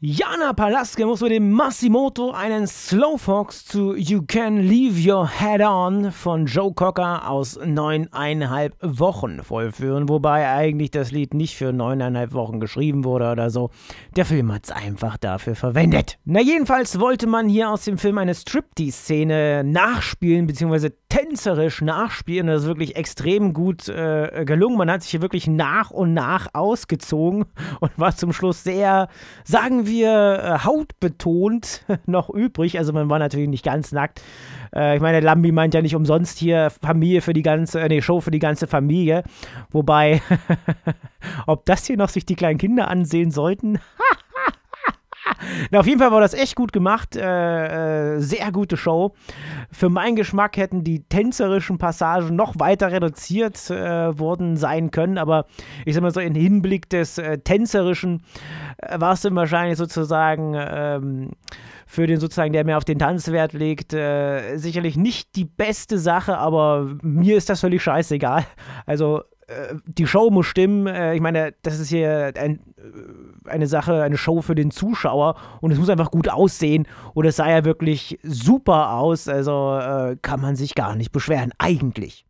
Jana Palaske muss mit dem Massimoto einen Slowfox zu You Can Leave Your Head On von Joe Cocker aus neuneinhalb Wochen vollführen, wobei eigentlich das Lied nicht für neuneinhalb Wochen geschrieben wurde oder so. Der Film hat es einfach dafür verwendet. Na jedenfalls wollte man hier aus dem Film eine Striptease-Szene nachspielen beziehungsweise tänzerisch nachspielen. Das ist wirklich extrem gut äh, gelungen. Man hat sich hier wirklich nach und nach ausgezogen und war zum Schluss sehr, sagen wir wir äh, hautbetont noch übrig. Also man war natürlich nicht ganz nackt. Äh, ich meine, Lambi meint ja nicht umsonst hier Familie für die ganze, äh, nee, Show für die ganze Familie. Wobei, ob das hier noch sich die kleinen Kinder ansehen sollten, ha! Na, auf jeden Fall war das echt gut gemacht. Äh, äh, sehr gute Show. Für meinen Geschmack hätten die tänzerischen Passagen noch weiter reduziert äh, worden sein können, aber ich sag mal so, im Hinblick des äh, tänzerischen äh, war es dann wahrscheinlich sozusagen ähm, für den sozusagen, der mehr auf den Tanzwert legt, äh, sicherlich nicht die beste Sache, aber mir ist das völlig scheißegal. Also die Show muss stimmen. ich meine, das ist hier ein eine Sache, eine Show für den Zuschauer und es muss einfach gut aussehen und es sah ja wirklich super aus, also äh, kann man sich gar nicht beschweren, eigentlich.